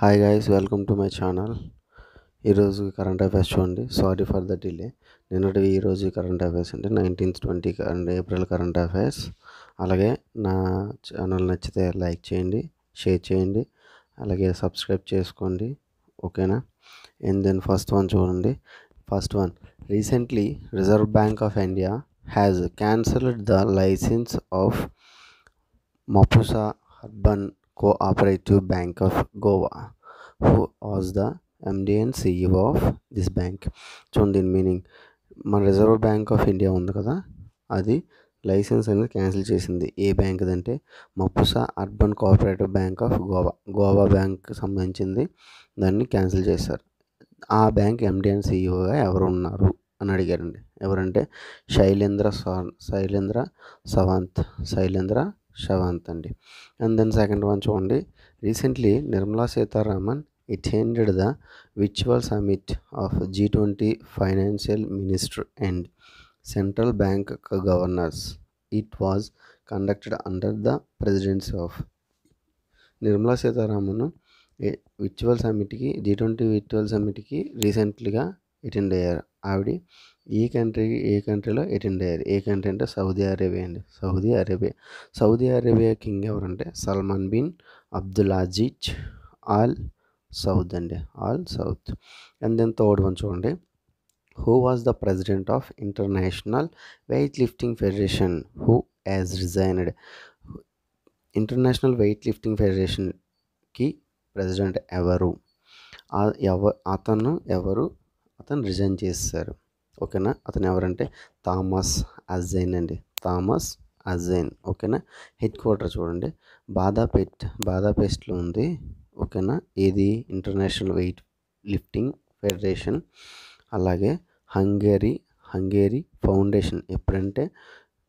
Hi guys welcome to my channel ఈరోజు current affairs చూడండి sorry for the delay నిన్నటి ఈరోజు కరెంట్ అఫైర్స్ అంటే nineteenth twenty current April current affairs అలాగే నా ఛానల్ నచ్చితే లైక్ చేయండి షేర్ చేయండి అలాగే సబ్స్క్రైబ్ చేసుకోండి ఓకేనా అండ్ దెన్ ఫస్ట్ వన్ చూడండి first one recently Reserve Bank of India has cancelled the licence of Mapusa Urban Cooperative Bank of Goa who was the MD and CEO of this bank చూడండి దీని meaning మన reserve Bank of India ఉంది కదా అది licence అనేది cancel చేసింది ఏ bank అంటే Mapusa Urban Cooperative Bank of Goa Goa bank సంబంధించింది దాన్ని క్యాన్సిల్ చేశారు ఆ బ్యాంక్ ఎండి అండ్ సిఇఓగా ఎవరు ఉన్నారు అని అడిగారండి ఎవరంటే శైలేంద్ర శైలేంద్ర సవంత్ శైలేంద్ర శవాంత్ అండి అండ్ దెన్ సెకండ్ వన్ చూడండి recently Nirmala Sitharaman attended the విచువల్ summit of G twenty financial minister and central bank governors it was conducted under the presidency of Nirmala Sitharaman విచువల్ సమిట్కి G twenty విచువల్ సమిట్కి రీసెంట్లీగా attend అయ్యారు ఆవిడ ఈ కంట్రీ ఏ కంట్రీలో అటెండ్ అయ్యారు ఏ కంట్రీ అంటే సౌదీ అరేబియా అండి Saudi Arabia Saudi Arabia king ఎవరంటే Salman bin Abdul Aziz all Saud అండి all south and then third one చూడండి who was the president of International weight lifting Federation who as resigned International Weightlifting ఫెడరేషన్కి president ఎవరు ఎవ అతను ఎవరు అతను resign చేశారు ఓకేనా అతను ఎవరంటే థామస్ అజైన్ అండి థామస్ అజైన్ ఓకేనా హెడ్ క్వార్టర్ చూడండి బాదాపేట్ బాదాపేట్లో ఉంది ఓకేనా ఇది ఇంటర్నేషనల్ వెయిట్ లిఫ్టింగ్ ఫెడరేషన్ అలాగే హంగేరీ హంగేరీ ఫౌండేషన్ ఎప్పుడంటే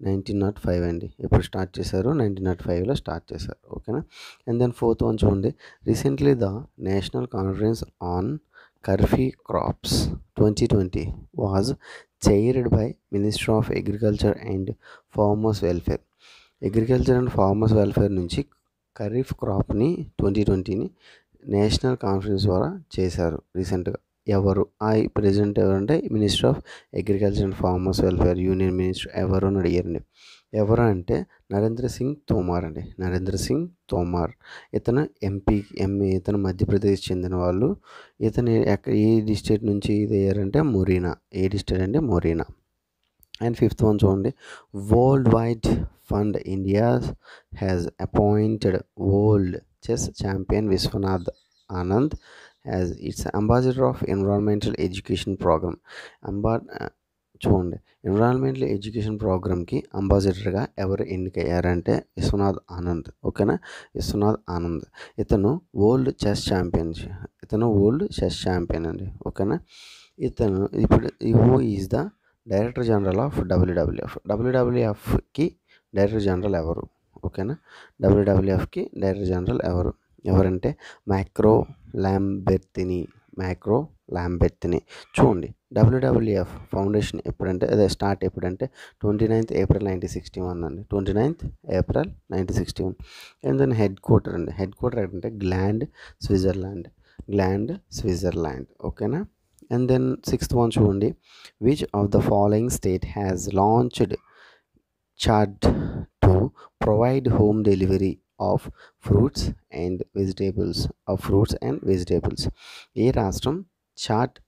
నైన్టీన్ నాట్ ఫైవ్ అండి ఎప్పుడు స్టార్ట్ చేశారు నైన్టీన్ నాట్ ఫైవ్లో స్టార్ట్ చేశారు ఓకేనా అండ్ దెన్ ఫోర్త్ వన్ చూడండి recently the national conference on kharif crops twenty twenty was chaired by minister of agriculture and farmers welfare agriculture and farmers welfare నుంచి ఖరీఫ్ క్రాప్ని twenty ట్వంటీని నేషనల్ కాన్ఫరెన్స్ ద్వారా చేశారు రీసెంట్గా ఎవరు ఆ ప్రెసిడెంట్ ఎవరంటే minister of agriculture and farmers welfare union minister ఎవరు అని అడిగారండి ఎవరు అంటే నరేంద్ర సింగ్ తోమార్ అండి నరేంద్ర సింగ్ తోమార్ ఇతను ఎంపీ ఎంఏ ఇతను మధ్యప్రదేశ్ చెందిన వాళ్ళు ఇతను ఎక్కడ ఏ డిస్టేట్ నుంచి ఇది అయ్యారంటే మొరీనా ఏ డిస్టేట్ అంటే మొరీనా అండ్ ఫిఫ్త్ వన్ చూడండి World Wide Fund India has appointed world chess champion Vishwanath Anand as its ambassador of environmental education programme అంబా చూడండి ఎన్విరాన్మెంటల్ ఎడ్యుకేషన్ ప్రోగ్రామ్కి అంబాసిడర్గా ఎవరు ఎన్నికయ్యారంటే విశ్వనాథ్ ఆనంద్ ఓకేనా విశ్వనాథ్ ఆనంద్ ఇతను వరల్డ్ చెస్ ఛాంపియన్ ఇతను వరల్డ్ చెస్ ఛాంపియన్ అండి ఓకేనా ఇతను ఇప్పుడు who is the director general of WWF డబ్ల్యూడబ్ల్యూఎఫ్కి డైరెక్టర్ జనరల్ ఎవరు ఓకేనా డబ్ల్యూడబ్ల్యూఎఫ్కి డైరెక్టర్ జనరల్ ఎవరు ఎవరంటే మ్యాక్రో ల్యాంబెర్తిని మ్యాక్రో లాంబెత్ని చూడండి డబ్ల్యూడబ్ల్యూఎఫ్ ఫౌండేషన్ ఎప్పుడంటే అదే స్టార్ట్ ఎప్పుడంటే twenty ninth April nineteen sixty one అండి twenty ninth April nineteen sixty one and headquarter అండి హెడ్ క్వార్టర్ ఏంటంటే గ్లాండ్ స్విట్జర్లాండ్ గ్లాండ్ స్విట్జర్లాండ్ ఓకేనా అండ్ దెన్ సిక్స్త్ వన్ చూడండి which of the following state has launched chart to provide home delivery of fruits and vegetables of fruits and vegetables ఏ రాష్ట్రం చాట్ని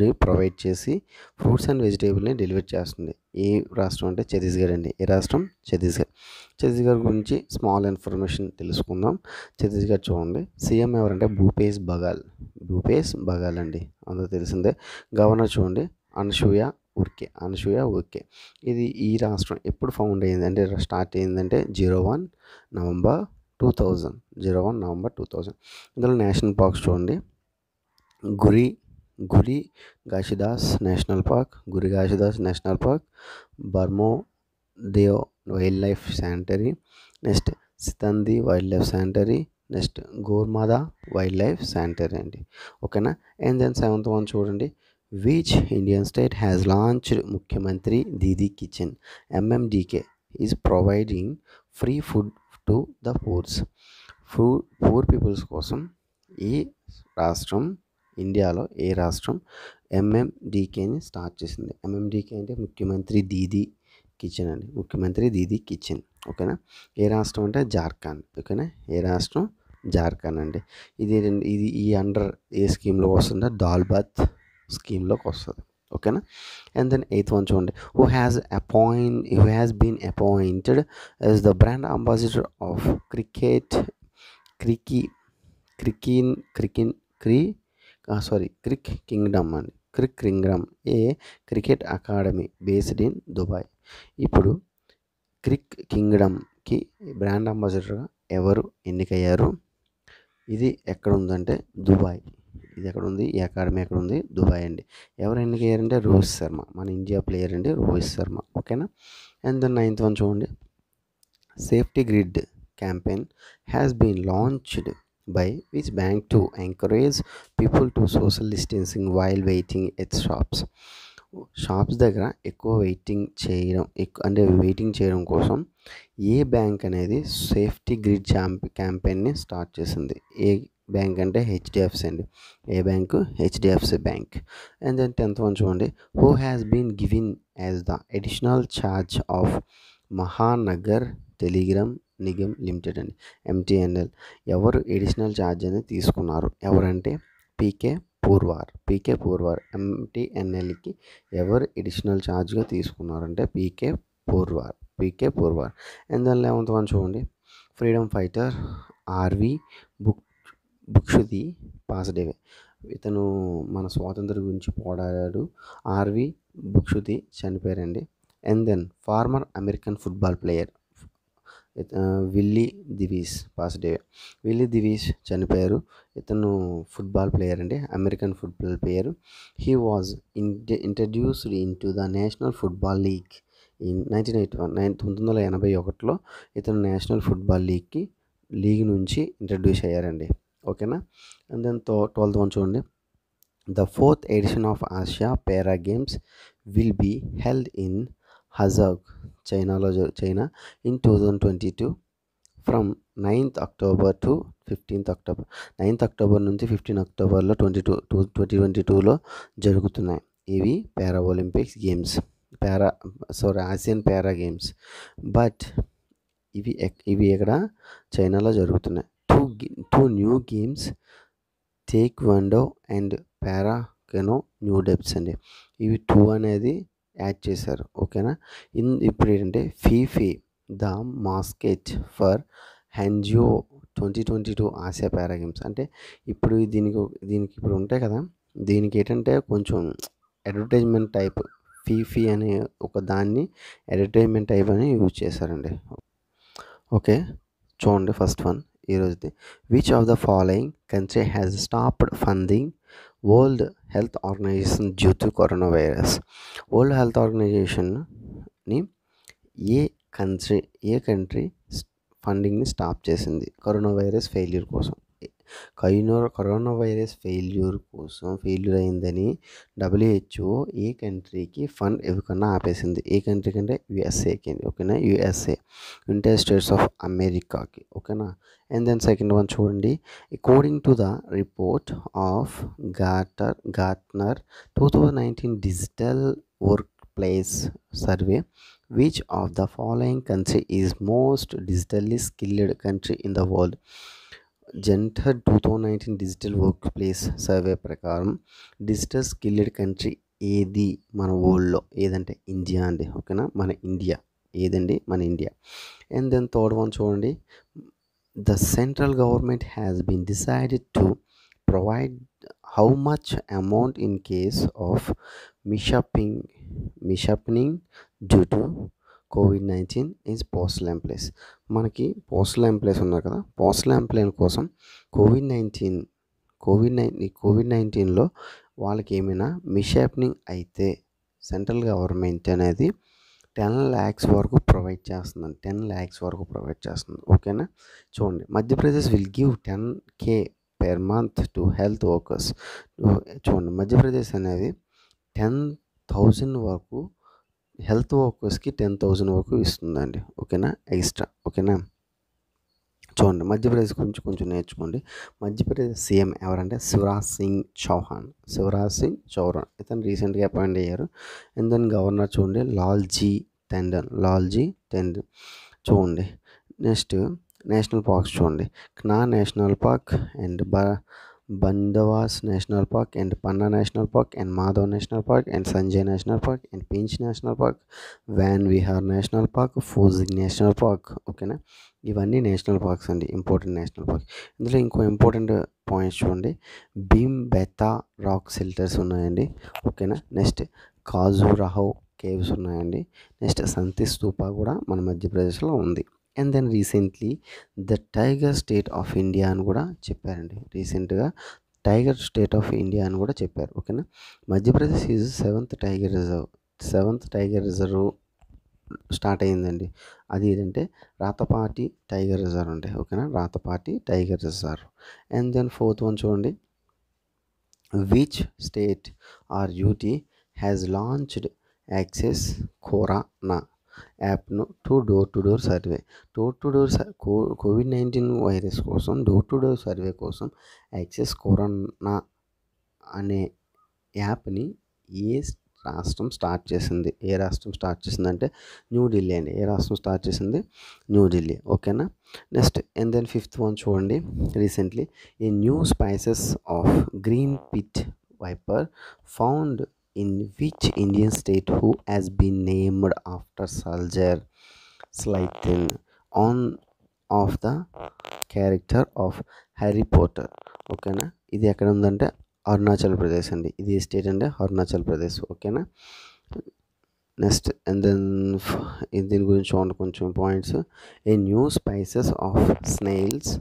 ని provide చేసి fruits and వెజిటేబుల్ని delivery చేస్తుంది ఏ రాష్ట్రం అంటే ఛత్తీస్గఢ్ అండి ఏ రాష్ట్రం ఛత్తీస్గఢ్ ఛత్తీస్గఢ్ గురించి స్మాల్ ఇన్ఫర్మేషన్ తెలుసుకుందాం ఛత్తీస్గఢ్ చూడండి సీఎం ఎవరంటే భూపేష్ బగాల్ భూపేష్ బగాల్ అండి అందరూ తెలిసిందే గవర్నర్ చూడండి అనసూయ ఓకే అనసూయ ఓకే ఇది ఈ రాష్ట్రం ఎప్పుడు ఫౌండ్ అయ్యింది అంటే స్టార్ట్ అంటే zero one November two thousand zero one November two thousand ఇందులో నేషనల్ పార్క్స్ చూడండి Guru Guru Ghasidas national park Guru Ghasidas national park Bhoramdev wildlife sanctuary next Sitanadi wildlife sanctuary next Gomarda wildlife sanctuary అండి ఓకేనా అండ్ దెన్ సెవెంత్ వన్ చూడండి which Indian state has launched Mukhyamantri Didi kitchen MMDK is providing free food to the poors. ఫూ poor peoples కోసం e e e ఈ రాష్ట్రం ఇండియాలో ఏ రాష్ట్రం ఎంఎండికేని start చేసింది ఎంఎండికే అంటే ముఖ్యమంత్రి దీదీ కిచెన్ అండి ముఖ్యమంత్రి దీదీ కిచెన్ ఓకేనా ఏ రాష్ట్రం అంటే జార్ఖండ్ ఓకేనా ఏ రాష్ట్రం జార్ఖండ్ అండి ఇది ఇది ఈ అండర్ ఏ స్కీమ్లో వస్తుందో దాల్బాత్ స్కీమ్లోకి వస్తుంది ఓకేనా అండ్ దెన్ ఎయిత్ వన్ చూడండి who has appoint who has been appointed as the brand ambassador of cricket క్రికీ క్రికీన్ క్రికిన్ క్రీ సారీ క్రిక్ కింగ్డమ్ అండి క్రిక్ కింగ్డమ్ ఏ cricket academy based in Dubai ఇప్పుడు క్రిక్ కింగ్డమ్కి బ్రాండ్ అంబాసిడర్గా ఎవరు ఎన్నికయ్యారు ఇది ఎక్కడ ఉందంటే దుబాయ్ ఇది ఎక్కడ ఉంది ఈ అకాడమీ ఎక్కడ ఉంది దుబాయ్ అండి ఎవరు ఎన్నికయ్యారంటే రోహిత్ శర్మ మన ఇండియా ప్లేయర్ అండి రోహిత్ శర్మ ఓకేనా అండ్ దెన్ నైన్త్ వన్ చూడండి safety grid campaign has been launched by which bank to encourage people to social distancing while waiting at shops shops దగ్గర ఎక్కువ వెయిటింగ్ చేయడం అంటే వెయిటింగ్ చేయడం కోసం ఏ బ్యాంక్ అనేది సేఫ్టీ గ్రిడ్ క్యాంపెయిన్ని స్టార్ట్ చేసింది ఏ బ్యాంక్ అంటే హెచ్డిఎఫ్సి అండి ఏ bank HDFC bank and then tenth one చూడండి who has been given as the additional charge of Mahanagar Telegram Nigam limited అండి ఎంటీఎన్ఎల్ ఎవరు ఎడిషనల్ ఛార్జ్ అనేది తీసుకున్నారు ఎవరంటే పీకే పూర్వార్ పీకే పూర్వార్ ఎంటీఎన్ఎల్కి ఎవరు ఎడిషనల్ ఛార్జ్గా తీసుకున్నారంటే PK Purwar PK Purwar and దాని లెవెంత్ వన్ చూడండి ఫ్రీడమ్ ఫైటర్ ఆర్వి బుక్ భిక్షుది పాసడేవే ఇతను మన స్వాతంత్ర గురించి పోరాడాడు ఆర్వి భిక్షుది చనిపోయారండి and then former American football player Willie Davis passed away Willie Davis చనిపోయారు ఇతను ఫుట్బాల్ ప్లేయర్ అండి American football player he was introduced into the National Football League in nineteen eighty one nine తొమ్మిది వందల ఎనభై ఒకటిలో ఇతను నేషనల్ ఫుట్బాల్ లీగ్కి league నుంచి ఇంట్రడ్యూస్ అయ్యారండి ఓకేనా అండ్ దెన్ తో ట్వెల్త్ వన్ చూడండి the fourth edition of Asia Para Games will be held in హజాగ్ చైనాలో China in two thousand twenty two from ninth October to fifteenth October ninth October నుంచి fifteen అక్టోబర్లో twenty two two twenty twenty టూలో జరుగుతున్నాయి ఇవి para Olympics games para sorry Asian para games but ఇవి ఇవి ఇక్కడ చైనాలో జరుగుతున్నాయి two two new games taekwondo and para canoe new డెప్స్ అండి ఇవి టూ అనేది యాడ్ చేశారు ఓకేనా ఇన్ ఇప్పుడు ఏంటంటే Feifei the mascot for Hangzhou twenty twenty two Asia Para Games అంటే ఇప్పుడు దీనికి దీనికి ఇప్పుడు ఉంటాయి కదా దీనికి ఏంటంటే కొంచెం అడ్వర్టైజ్మెంట్ టైప్ ఫీఫీ అనే ఒక దాన్ని అడ్వర్టైజ్మెంట్ టైప్ అని యూజ్ చేశారండి ఓకే చూడండి ఫస్ట్ వన్ ఈరోజుది which of the following country has stopped funding World Health Organization due to coronavirus వరల్డ్ హెల్త్ ఆర్గనైజేషన్ని ఏ కంట్రీ ఏ కంట్రీ ఫండింగ్ని స్టాప్ చేసింది కరోనా వైరస్ ఫెయిల్యూర్ కోసం కైనో కరోనా వైరస్ ఫెయిల్యూర్ కోసం ఫెయిల్యూర్ అయిందని డబ్ల్యూహెచ్ఓ ఏ కంట్రీకి ఫండ్ ఇవ్వకుండా ఆపేసింది ఏ కంట్రీకి అంటే యుఎస్ఏకి ఓకేనా యుఎస్ఏ యునైటెడ్ స్టేట్స్ ఆఫ్ అమెరికాకి ఓకేనా అండ్ దెన్ సెకండ్ వన్ చూడండి according to the report of Gartner Gartner two thousand nineteen digital workplace survey which of the following country is most digitally skilled country in the world జెంటర్ two thousand nineteen digital workplace survey ప్రకారం digital skilled country ఏది మన వరల్డ్లో ఏదంటే India అండి ఓకేనా మన India ఏదండి మన India and then third one చూడండి the central government has been decided to provide how much amount in case of mishapping mishappening due to COVID nineteen is postal employees మనకి పోస్టల్ ఎంప్లాయీస్ ఉన్నారు కదా postal ఎంప్లాయీల కోసం COVID nineteen COVID nine COVID నైన్టీన్లో వాళ్ళకి ఏమైనా mishappening అయితే central government అనేది టెన్ ల్యాక్స్ వరకు ప్రొవైడ్ చేస్తుందండి టెన్ ల్యాక్స్ వరకు ప్రొవైడ్ చేస్తుంది ఓకేనా చూడండి Madhya Pradesh will give ten K per month to health workers చూడండి మధ్యప్రదేశ్ అనేది టెన్ థౌజండ్ వరకు హెల్త్ వర్కర్స్కి టెన్ థౌజండ్ వరకు ఇస్తుందండి ఓకేనా ఎక్స్ట్రా ఓకేనా చూడండి మధ్యప్రదేశ్ గురించి కొంచెం నేర్చుకోండి మధ్యప్రదేశ్ సీఎం ఎవరంటే శివరాజ్ సింగ్ చౌహాన్ శివరాజ్ సింగ్ చౌహాన్ ఇతను రీసెంట్గా అపాయింట్ అయ్యారు అండ్ దెన్ గవర్నర్ చూడండి లాల్జీ టెండన్ లాల్జీ టెండన్ చూడండి నెక్స్ట్ నేషనల్ పార్క్స్ చూడండి క్నా నేషనల్ పార్క్ అండ్ బ Bandhavas National Park and Panna National Park and Madhav National Park and Sanjay National Park and Pinch National Park, Van Vihar National Park, Fozig National Park ఓకేనా ఇవన్నీ national parks అండి important national park ఇందులో ఇంకో important points చూడండి Bhim బెతా rock shelters ఉన్నాయండి ఓకేనా next Khajuraho caves ఉన్నాయండి next Sanchi stupa కూడా మన మధ్యప్రదేశ్లో ఉంది and then recently the tiger state of India అని కూడా చెప్పారండి రీసెంట్గా టైగర్ స్టేట్ ఆఫ్ ఇండియా అని కూడా చెప్పారు ఓకేనా Madhya Pradesh is seventh tiger reserve seventh tiger reserve start అయిందండి అది ఏంటంటే రాతపాటి టైగర్ రిజర్వ్ అండి ఓకేనా Ratapani tiger reserve and then fourth one చూడండి which state or UT has launched Access Corona యాప్ను to door to door survey door to door COVID nineteen virus కోసం door to door survey కోసం Access Corona అనే యాప్ని ఏ రాష్ట్రం start చేసింది ఏ రాష్ట్రం start చేసింది అంటే న్యూఢిల్లీ అండి ఏ రాష్ట్రం స్టార్ట్ చేసింది న్యూఢిల్లీ ఓకేనా next and then fifth one చూడండి recently a new species of green pit viper found in which Indian state who has been named after Salazar Slytherin one of the character of Harry Potter ఓకేనా ఇది ఎక్కడ ఉందంటే అరుణాచల్ ప్రదేశ్ అండి ఇది state అంటే అరుణాచల్ ప్రదేశ్ ఓకేనా next and then దీని గురించి చూడండి కొంచెం points a new species of snails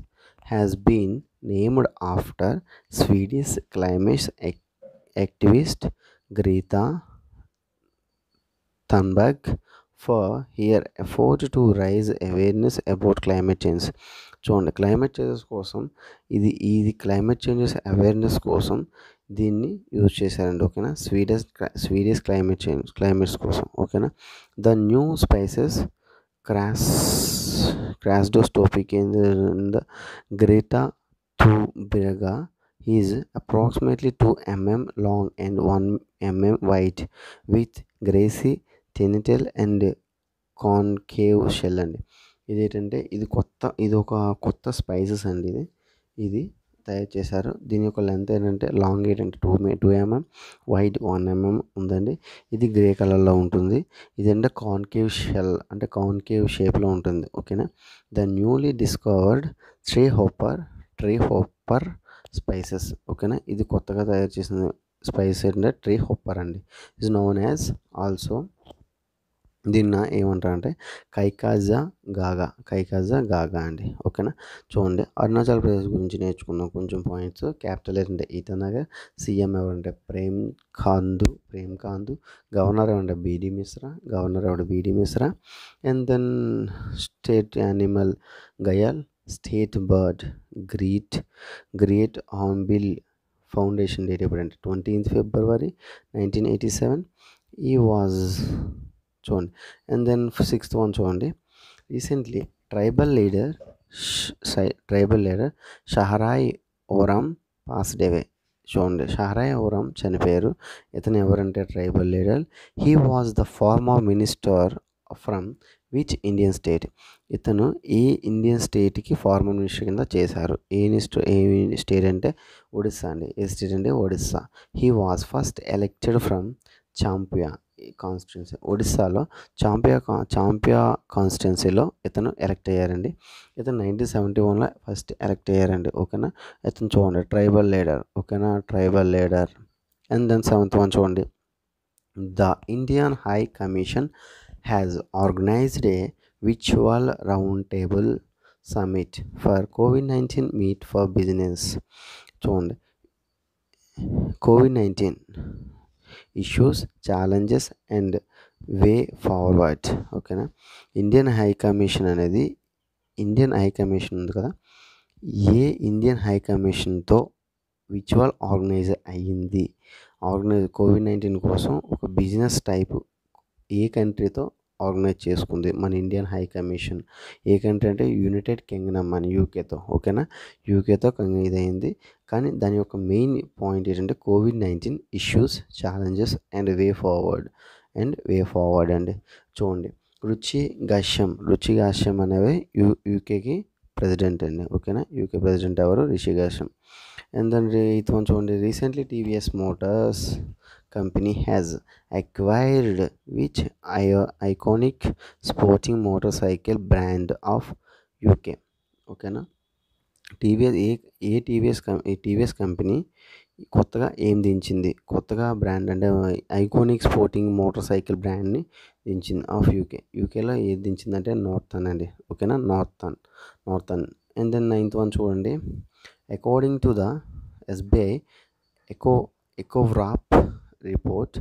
has been named after Swedish climate activist Greta Thunberg for her effort to raise awareness about climate change చూడండి క్లైమేట్ చేంజెస్ కోసం ఇది ఇది క్లైమేట్ చేంజెస్ అవేర్నెస్ కోసం దీన్ని యూజ్ చేశారండి ఓకేనా స్వీడస్ స్వీడియస్ క్లైమేట్ చేంజ్ క్లైమేట్స్ కోసం ఓకేనా ద న్యూ స్పైసెస్ క్రాస్ క్రాస్డోస్ టోపిక్ ఏంటంటే గ్రేటా థూబెర్గా is approximately 2 mm long and 1 mm wide with grassy genital and concave shell అండి ఇది ఏంటంటే ఇది కొత్త ఇది ఒక కొత్త స్పైసెస్ అండి ఇది ఇది తయారు చేశారు దీని యొక్క లెంత్ ఏంటంటే లాంగ్ ఏంటంటే టూ మే two mm wide one mm ఉందండి ఇది గ్రే కలర్లో ఉంటుంది ఇదంటే కాన్కేవ్ షెల్ అంటే కాన్కేవ్ షేప్లో ఉంటుంది ఓకేనా the newly discovered tree hopper tree hopper species ఓకేనా ఇది కొత్తగా తయారు చేసిన స్పైస్ అంటే ట్రీ హొప్పర్ అండి ఇస్ నోన్ యాజ్ ఆల్సో దీన్న ఏమంటారంటే కైకాజా గాగా కైకాజా గాగా అండి ఓకేనా చూడండి అరుణాచల్ ప్రదేశ్ గురించి నేర్చుకున్న కొంచెం పాయింట్స్ క్యాపిటల్ ఏంటంటే ఈతనగర్ సీఎం ఎవరంటే ప్రేమ్ ఖాందు ప్రేమ్ ఖాందు గవర్నర్ ఎవరంటే బీడి మిశ్రా గవర్నర్ ఎవరు B D Mishra and then state animal gayal state bird great great hornbill foundation date ఎప్పుడంటే twentieth February nineteen eighty seven ఈ వాజ్ చూడండి అండ్ దెన్ సిక్స్త్ వన్ చూడండి recently tribal leader tribal leader Saharai Oram passed away చూడండి షహరాయ్ ఓరామ్ చనిపోయారు ఇతను ఎవరంటే tribal leader he was the former minister from which Indian state ఇతను ఏ Indian స్టేట్కి ఫార్మర్ మినిస్టర్ కింద చేశారు ఏ ఏ స్టేట్ అంటే ఒడిస్సా అండి ఏ స్టేట్ అంటే Odisha he was first elected from Champua constituency ఒడిస్సాలో చాంపియా చాంపియా కాన్స్టిట్యున్సీలో ఇతను ఎలక్ట్ అయ్యారండి ఇతను నైన్టీన్ సెవెంటీ వన్లో ఫస్ట్ ఎలక్ట్ అయ్యారండి ఓకేనా ఇతను చూడండి ట్రైబల్ లీడర్ ఓకేనా tribal leader and then seventh one చూడండి the Indian high commission has organized a virtual roundtable summit for COVID 19 meet for business చూడండి COVID nineteen issues challenges and way forward ఓకేనా Indian high commission అనేది Indian high commission ఉంది కదా ఏ Indian high కమిషన్తో విచువల్ organiser అయ్యింది organise COVID nineteen కోసం ఒక బిజినెస్ టైపు ఏ కంట్రీతో ఆర్గనైజ్ చేసుకుంది మన ఇండియన్ హై కమిషన్ ఏ కంట్రీ అంటే యునైటెడ్ కింగ్డమ్ అని యూకేతో ఓకేనా యూకేతో ఇదైంది కానీ దాని యొక్క మెయిన్ పాయింట్ ఏంటంటే COVID nineteen issues challenges and way forward and way forward అండి చూడండి రుచి ఘాష్యం రుచి ఘాష్యం అనేవి యూ యూకేకి ప్రెసిడెంట్ అండి ఓకేనా యూకే ప్రెసిడెంట్ ఎవరు రిషి ఘాష్యం అండ్ దాని ఇతను చూడండి recently TVS Motors company has acquired which iconic sporting motorcycle brand of UK UK ఓకేనా టీవీఎస్ ఏ ఏ టీవీఎస్ టీవీఎస్ కంపెనీ కొత్తగా ఏం దించింది కొత్తగా బ్రాండ్ అంటే ఐకోనిక్ స్పోర్టింగ్ మోటార్ సైకిల్ బ్రాండ్ని దించింది ఆఫ్ యూకే యూకేలో ఏది దించింది అంటే నార్థన్ అండి ఓకేనా Norton Norton and then ninth one చూడండి according to the SBI eco eco wrap report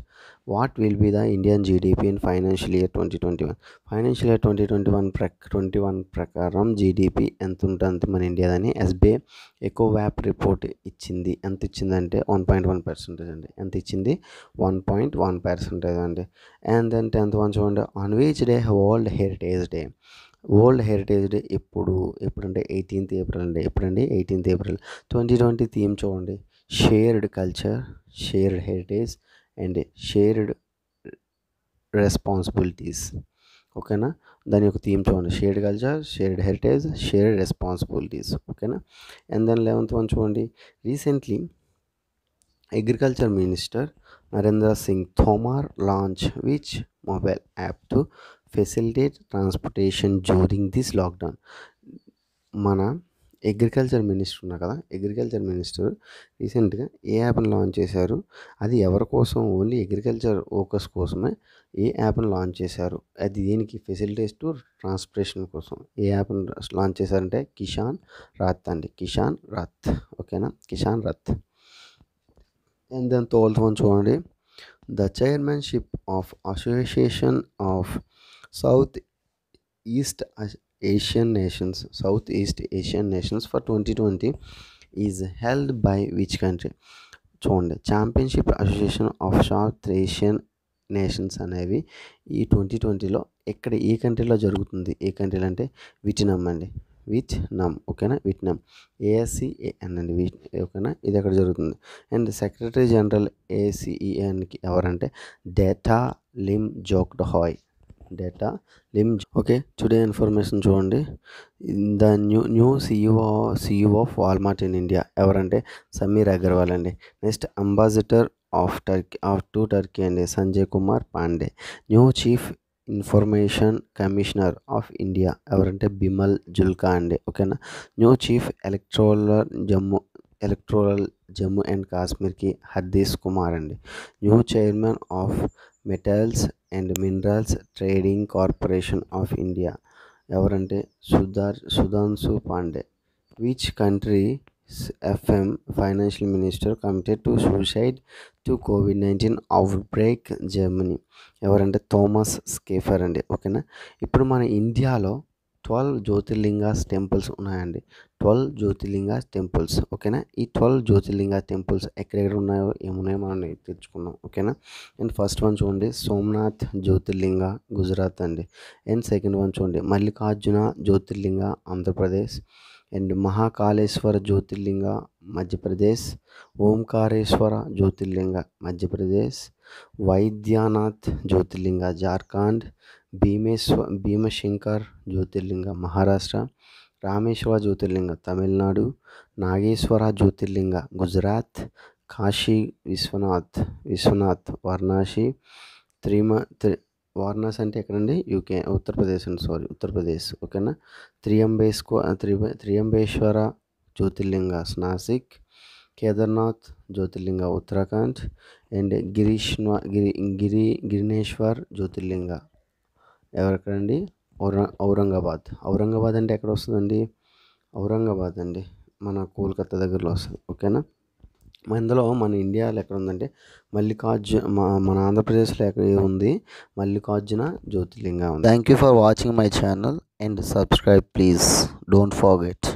what will be the Indian the indian financial year twenty twenty one financial year twenty twenty one ప్రక్ twenty one ప్రకారం GDP ఎంత ఉంటుంది మన ఇండియాదని SBI eco wrap report ఇచ్చింది ఎంత ఇచ్చిందంటే వన్ పాయింట్ వన్ పర్సెంటేజ్ అండి ఎంత ఇచ్చింది వన్ పాయింట్ వన్ పర్సెంటేజ్ అండి అండ్ దెన్ టెన్త్ వన్ చూడండి on which day world heritage day world heritage day ఎప్పుడు ఎప్పుడంటే ఎయిటీన్త్ ఏప్రిల్ అండి ఎప్పుడండి eighteenth April twenty twenty theme చూడండి shared culture shared heritage and shared responsibilities ఓకేనా దాని యొక్క థీమ్ చూడండి shared culture shared heritage shared responsibilities ఓకేనా అండ్ దాని లెవెన్త్ వన్ చూడండి recently agriculture minister Narendra Singh Tomar launch which mobile app to facilitate transportation during this lockdown మన agriculture minister ఉన్నా కదా అగ్రికల్చర్ మినిస్టర్ రీసెంట్గా ఏ యాప్ని లాంచ్ చేశారు అది ఎవరి కోసం ఓన్లీ అగ్రికల్చర్ ఓకర్స్ కోసమే ఏ యాప్ని లాంచ్ చేశారు అది దీనికి ఫెసిలిటీస్ టు ట్రాన్స్పరేషన్ కోసం ఏ యాప్ని లాంచ్ చేశారంటే కిషాన్ రథ్ అండి కిషాన్ రథ్ ఓకేనా కిషాన్ రథ్ అండ్ దాని తోల్త్ వన్ చూడండి the chairmanship of Association of South East Asian Nations South East Asian Nations for twenty twenty is held by which country చూడండి championship Association of South Asian Nations అనేవి ఈ twenty ట్వంటీలో ఎక్కడ ఏ కంట్రీలో జరుగుతుంది ఏ కంట్రీలు అంటే వియట్నాం అండి విచ్ నమ్ ఓకేనా వియట్నాం ఏఎస్సిఏఎన్ e అండి ఓకేనా ఇది అక్కడ జరుగుతుంది అండ్ సెక్రటరీ జనరల్ ఏసీఈఎన్కి ఎవరంటే Dato Lim Jock Hoi Dato లిమ్జ్ ఓకే టుడే ఇన్ఫర్మేషన్ చూడండి the new new CEO CEO of Walmart in India ఎవరంటే సమీర్ అగర్వాల్ అండి next ambassador of Turkey of to Turkey అండి Sanjay Kumar Pandey new chief information commissioner of India ఎవరంటే బిమల్ జుల్కా అండి ఓకేనా new chief electoral Jammu electoral Jammu and కాశ్మీర్కి హర్దీష్ కుమార్ అండి new chairman of Metals and Minerals Trading Corporation of India ఎవరంటే సుధార్ Sudhanshu Pandey which country FM financial minister committed to suicide to COVID nineteen outbreak Germany ఎవరంటే Thomas Schaefer అండి ఓకేనా ఇప్పుడు మన ఇండియాలో ట్వెల్వ్ జ్యోతిర్లింగాస్ టెంపుల్స్ ఉన్నాయండి ట్వెల్వ్ జ్యోతిర్లింగ టెంపుల్స్ ఓకేనా ఈ ట్వెల్వ్ జ్యోతిర్లింగ టెంపుల్స్ ఎక్కడెక్కడ ఉన్నాయో ఏమున్నాయో మనం తెచ్చుకున్నాం ఓకేనా అండ్ ఫస్ట్ వన్ చూడండి సోమనాథ్ జ్యోతిర్లింగ గుజరాత్ అండి అండ్ సెకండ్ వన్ చూడండి మల్లికార్జున జ్యోతిర్లింగ ఆంధ్రప్రదేశ్ అండ్ మహాకాళేశ్వర జ్యోతిర్లింగ మధ్యప్రదేశ్ ఓంకారేశ్వర జ్యోతిర్లింగ మధ్యప్రదేశ్ వైద్యనాథ్ జ్యోతిర్లింగ జార్ఖండ్ భీమేశ్వర్ భీమశంకర్ జ్యోతిర్లింగ మహారాష్ట్ర రామేశ్వర జ్యోతిర్లింగ తమిళనాడు నాగేశ్వర జ్యోతిర్లింగ గుజరాత్ కాశీ విశ్వనాథ్ విశ్వనాథ్ వారణాసి త్రిమ త్రి వారణాసి అంటే ఎక్కడండి యూకే ఉత్తరప్రదేశ్ అండి సారీ ఉత్తరప్రదేశ్ ఓకేనా త్రియంబేస్కో త్రి త్రియంబేశ్వర జ్యోతిర్లింగ నాసిక్ కేదార్నాథ్ జ్యోతిర్లింగ ఉత్తరాఖండ్ అండ్ గిరీష్ గిరి గిరి గిరినేశ్వర్ జ్యోతిర్లింగ ఎవరెక్కడండి ఔరంగాబాద్ ఔరంగాబాద్ అంటే ఎక్కడ వస్తుందండి ఔరంగాబాద్ అండి మన కోల్కత్తా దగ్గరలో వస్తుంది ఓకేనా ఇందులో మన ఇండియాలో ఎక్కడ ఉందంటే మల్లికార్జున మన ఆంధ్రప్రదేశ్లో ఎక్కడ ఉంది మల్లికార్జున జ్యోతిర్లింగ ఉంది thank you for watching my channel and subscribe please don't forget